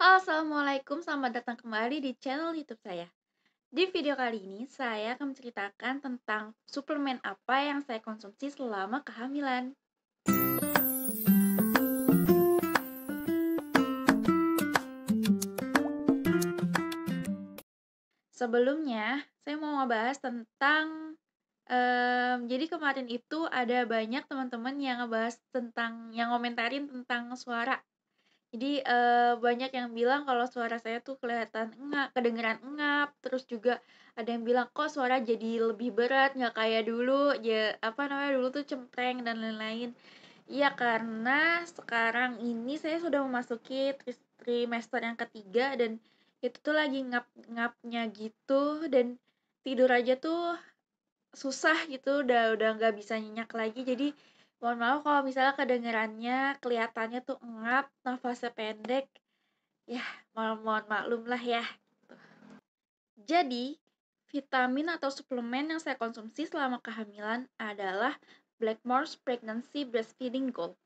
Halo, Assalamualaikum. Selamat datang kembali di channel YouTube saya. Di video kali ini, saya akan menceritakan tentang suplemen apa yang saya konsumsi selama kehamilan. Sebelumnya, saya mau ngebahas tentang um, jadi kemarin itu ada banyak teman-teman yang ngebahas tentang yang komentarin tentang suara jadi uh, banyak yang bilang kalau suara saya tuh kelihatan engap kedengeran engap, terus juga ada yang bilang, "Kok suara jadi lebih berat, nggak kayak dulu?" Ya, apa namanya, dulu tuh cempreng dan lain-lain. Iya, karena sekarang ini saya sudah memasuki tri trimester yang ketiga dan itu tuh lagi ngap-ngapnya gitu dan tidur aja tuh susah gitu, udah udah nggak bisa nyenyak lagi, jadi Mohon maaf kalau misalnya kedengerannya, kelihatannya tuh ngap, nafasnya pendek. Ya, mohon, mohon maklum lah ya. Gitu. Jadi, vitamin atau suplemen yang saya konsumsi selama kehamilan adalah Blackmore's Pregnancy Breastfeeding Gold.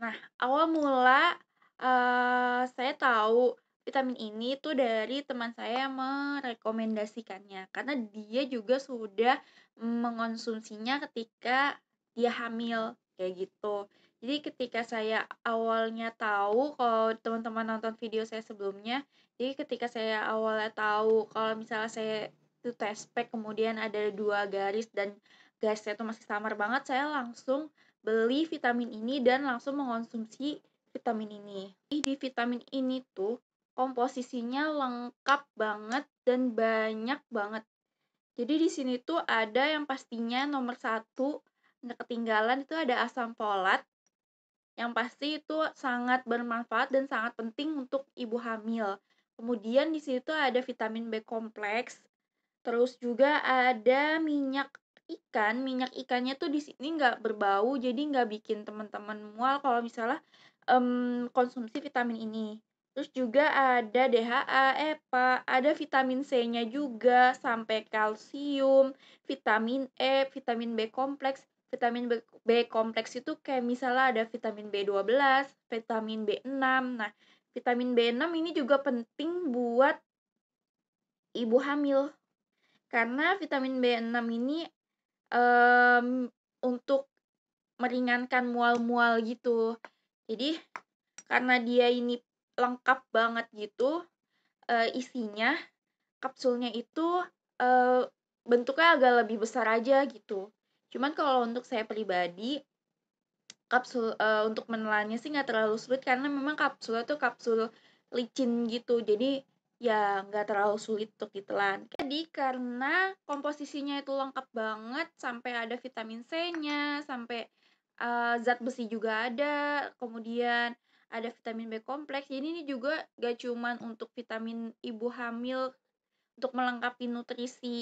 Nah, awal mula uh, saya tahu vitamin ini tuh dari teman saya merekomendasikannya karena dia juga sudah mengonsumsinya ketika dia hamil kayak gitu. Jadi ketika saya awalnya tahu kalau teman-teman nonton video saya sebelumnya, jadi ketika saya awalnya tahu kalau misalnya saya itu test pack kemudian ada dua garis dan garisnya itu masih samar banget, saya langsung beli vitamin ini dan langsung mengonsumsi vitamin ini. Di vitamin ini tuh komposisinya lengkap banget dan banyak banget. Jadi di sini tuh ada yang pastinya nomor satu nggak ketinggalan itu ada asam folat yang pasti itu sangat bermanfaat dan sangat penting untuk ibu hamil. Kemudian di situ ada vitamin B kompleks, terus juga ada minyak ikan. Minyak ikannya tuh di sini nggak berbau, jadi nggak bikin teman-teman mual kalau misalnya um, konsumsi vitamin ini. Terus juga ada DHA, EPA, ada vitamin C-nya juga, sampai kalsium, vitamin E, vitamin B kompleks vitamin B, kompleks itu kayak misalnya ada vitamin B12, vitamin B6. Nah, vitamin B6 ini juga penting buat ibu hamil. Karena vitamin B6 ini um, untuk meringankan mual-mual gitu. Jadi karena dia ini lengkap banget gitu uh, isinya kapsulnya itu uh, bentuknya agak lebih besar aja gitu. Cuman kalau untuk saya pribadi kapsul uh, untuk menelannya sih nggak terlalu sulit karena memang kapsul itu kapsul licin gitu. Jadi ya nggak terlalu sulit untuk ditelan. Jadi karena komposisinya itu lengkap banget sampai ada vitamin C-nya, sampai uh, zat besi juga ada, kemudian ada vitamin B kompleks. Jadi ini juga gak cuman untuk vitamin ibu hamil untuk melengkapi nutrisi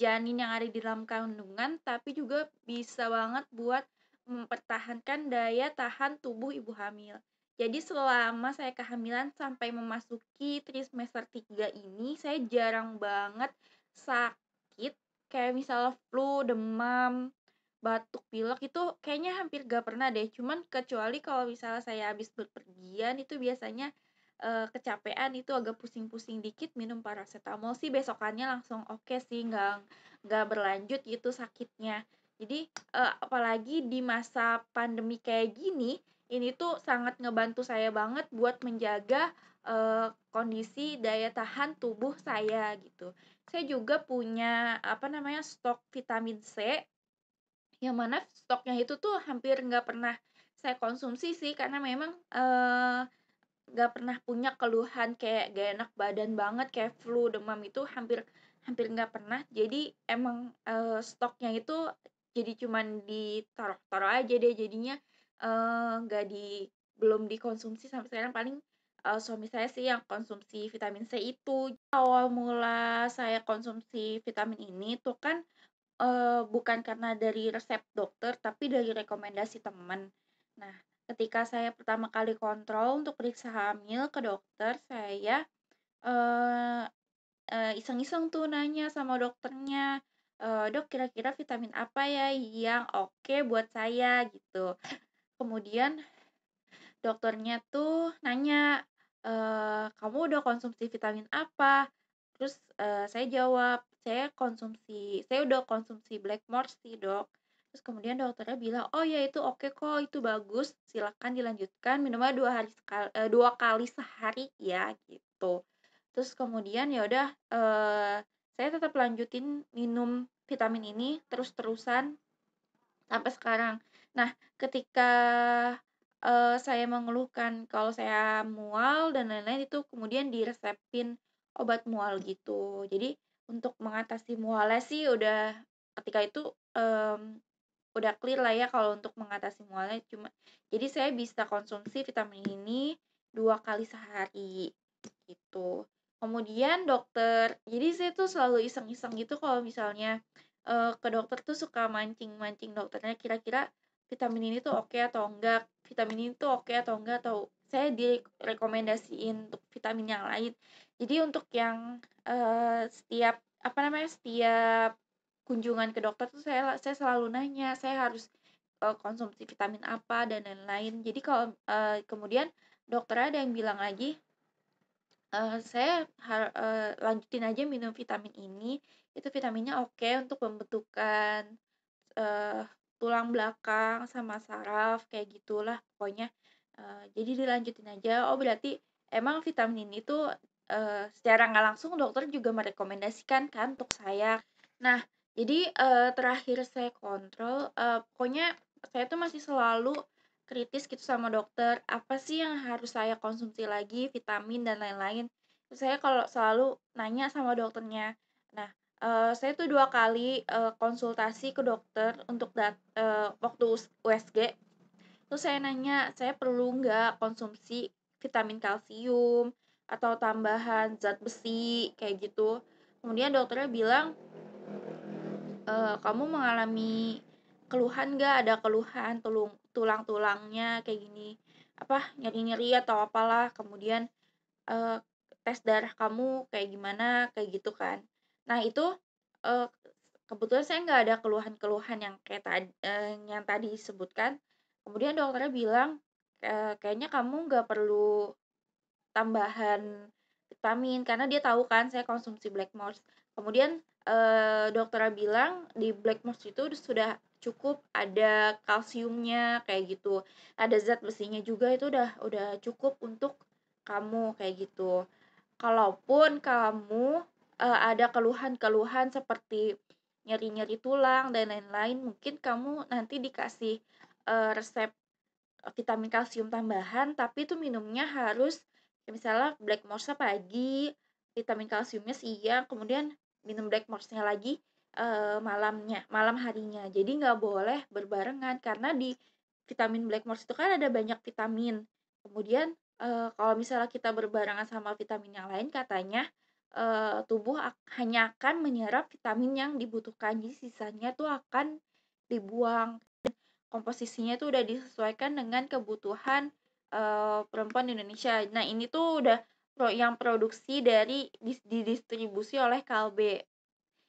janin yang ada di dalam kandungan, tapi juga bisa banget buat mempertahankan daya tahan tubuh ibu hamil. Jadi selama saya kehamilan sampai memasuki trimester 3 ini, saya jarang banget sakit, kayak misalnya flu, demam, batuk, pilek itu kayaknya hampir gak pernah deh. Cuman kecuali kalau misalnya saya habis berpergian itu biasanya e, kecapean itu agak pusing-pusing dikit minum paracetamol sih besokannya langsung oke okay sih nggak nggak berlanjut gitu sakitnya jadi e, apalagi di masa pandemi kayak gini ini tuh sangat ngebantu saya banget buat menjaga e, kondisi daya tahan tubuh saya gitu saya juga punya apa namanya stok vitamin C yang mana stoknya itu tuh hampir nggak pernah saya konsumsi sih karena memang uh, gak pernah punya keluhan kayak gak enak badan banget kayak flu demam itu hampir hampir nggak pernah jadi emang e, stoknya itu jadi cuman ditaruh-taruh aja deh jadinya eh, nggak e, di belum dikonsumsi sampai sekarang paling e, suami saya sih yang konsumsi vitamin C itu awal mula saya konsumsi vitamin ini tuh kan e, bukan karena dari resep dokter tapi dari rekomendasi teman nah ketika saya pertama kali kontrol untuk periksa hamil ke dokter, saya uh, uh, iseng-iseng tuh nanya sama dokternya, uh, dok kira-kira vitamin apa ya yang oke okay buat saya gitu. Kemudian dokternya tuh nanya, e, kamu udah konsumsi vitamin apa? Terus uh, saya jawab, saya konsumsi, saya udah konsumsi black morsi dok. Terus kemudian dokternya bilang, oh ya itu oke okay kok, itu bagus, silakan dilanjutkan minumnya dua hari sekali, eh, dua kali sehari ya gitu. Terus kemudian ya udah eh, saya tetap lanjutin minum vitamin ini terus terusan sampai sekarang. Nah ketika eh, saya mengeluhkan kalau saya mual dan lain-lain itu kemudian diresepin obat mual gitu. Jadi untuk mengatasi mualnya sih udah ketika itu um, udah clear lah ya kalau untuk mengatasi mualnya cuma jadi saya bisa konsumsi vitamin ini dua kali sehari gitu kemudian dokter jadi saya tuh selalu iseng-iseng gitu kalau misalnya uh, ke dokter tuh suka mancing-mancing dokternya kira-kira vitamin ini tuh oke okay atau enggak vitamin ini tuh oke okay atau enggak atau saya direkomendasiin untuk vitamin yang lain jadi untuk yang uh, setiap apa namanya setiap kunjungan ke dokter tuh saya saya selalu nanya saya harus uh, konsumsi vitamin apa dan lain-lain jadi kalau uh, kemudian dokter ada yang bilang lagi uh, saya uh, lanjutin aja minum vitamin ini itu vitaminnya oke okay untuk pembentukan uh, tulang belakang sama saraf kayak gitulah pokoknya uh, jadi dilanjutin aja oh berarti emang vitamin ini tuh uh, secara nggak langsung dokter juga merekomendasikan kan untuk saya nah jadi uh, terakhir saya kontrol, uh, pokoknya saya tuh masih selalu kritis gitu sama dokter, apa sih yang harus saya konsumsi lagi, vitamin dan lain-lain. Saya kalau selalu nanya sama dokternya. Nah, Uh, saya tuh dua kali, uh, konsultasi ke dokter untuk dat waktu USG. Terus saya nanya, "Saya perlu nggak konsumsi vitamin kalsium atau tambahan zat besi?" Kayak gitu. Kemudian dokternya bilang uh, kamu mengalami keluhan gak ada keluhan tulung tulang-tulangnya kayak gini apa nyeri-nyeri atau apalah kemudian uh, tes darah kamu kayak gimana kayak gitu kan nah itu uh, kebetulan saya nggak ada keluhan-keluhan yang kayak tadi uh, yang tadi disebutkan kemudian dokternya bilang uh, kayaknya kamu nggak perlu tambahan vitamin karena dia tahu kan saya konsumsi black kemudian Eh, Dokter abilang bilang di black moss itu sudah cukup ada kalsiumnya kayak gitu ada zat besinya juga itu udah udah cukup untuk kamu kayak gitu kalaupun kamu uh, ada keluhan-keluhan seperti nyeri-nyeri tulang dan lain-lain mungkin kamu nanti dikasih uh, resep vitamin kalsium tambahan tapi itu minumnya harus misalnya black morsa pagi vitamin kalsiumnya siang kemudian minum black morsnya lagi e, malamnya malam harinya jadi nggak boleh berbarengan karena di vitamin black morse itu kan ada banyak vitamin kemudian e, kalau misalnya kita berbarengan sama vitamin yang lain katanya e, tubuh hanya akan menyerap vitamin yang dibutuhkan jadi sisanya tuh akan dibuang komposisinya itu udah disesuaikan dengan kebutuhan e, perempuan di Indonesia nah ini tuh udah yang produksi dari dis, didistribusi oleh Kalbe.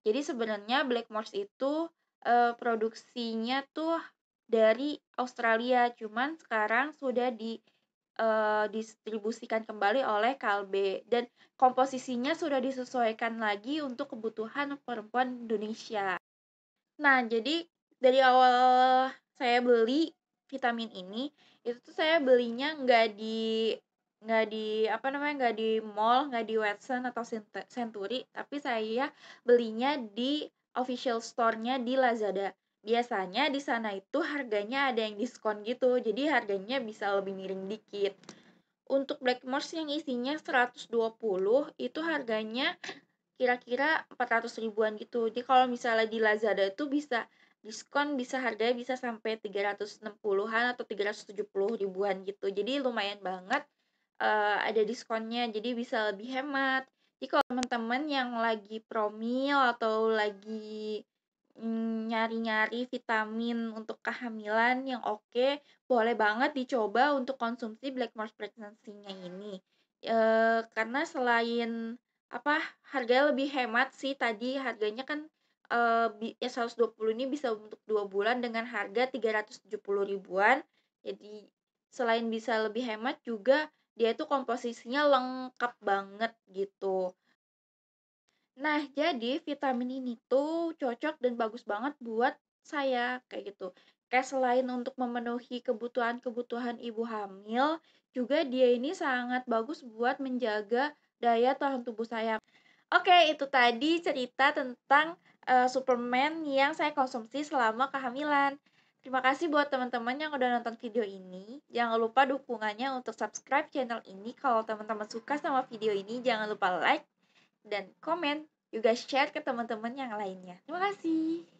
Jadi sebenarnya Blackmores itu e, produksinya tuh dari Australia, cuman sekarang sudah di e, distribusikan kembali oleh Kalbe dan komposisinya sudah disesuaikan lagi untuk kebutuhan perempuan Indonesia. Nah, jadi dari awal saya beli vitamin ini, itu tuh saya belinya nggak di nggak di apa namanya nggak di mall nggak di Watson atau Century tapi saya belinya di official store-nya di Lazada biasanya di sana itu harganya ada yang diskon gitu jadi harganya bisa lebih miring dikit untuk Black Mars yang isinya 120 itu harganya kira-kira 400 ribuan gitu jadi kalau misalnya di Lazada itu bisa diskon bisa harganya bisa sampai 360-an atau 370 ribuan gitu. Jadi lumayan banget uh, ada diskonnya jadi bisa lebih hemat jadi kalau teman-teman yang lagi promil atau lagi mm, nyari-nyari vitamin untuk kehamilan yang oke okay, boleh banget dicoba untuk konsumsi Blackmores Pregnancy-nya ini e, karena selain apa harganya lebih hemat sih tadi harganya kan e, ya 120 ini bisa untuk dua bulan dengan harga 370 ribuan jadi selain bisa lebih hemat juga dia itu komposisinya lengkap banget gitu. Nah, jadi vitamin ini tuh cocok dan bagus banget buat saya kayak gitu. Kayak selain untuk memenuhi kebutuhan-kebutuhan ibu hamil, juga dia ini sangat bagus buat menjaga daya tahan tubuh saya. Oke, itu tadi cerita tentang uh, suplemen yang saya konsumsi selama kehamilan. Terima kasih buat teman-teman yang udah nonton video ini. Jangan lupa dukungannya untuk subscribe channel ini. Kalau teman-teman suka sama video ini, jangan lupa like dan komen. Juga share ke teman-teman yang lainnya. Terima kasih.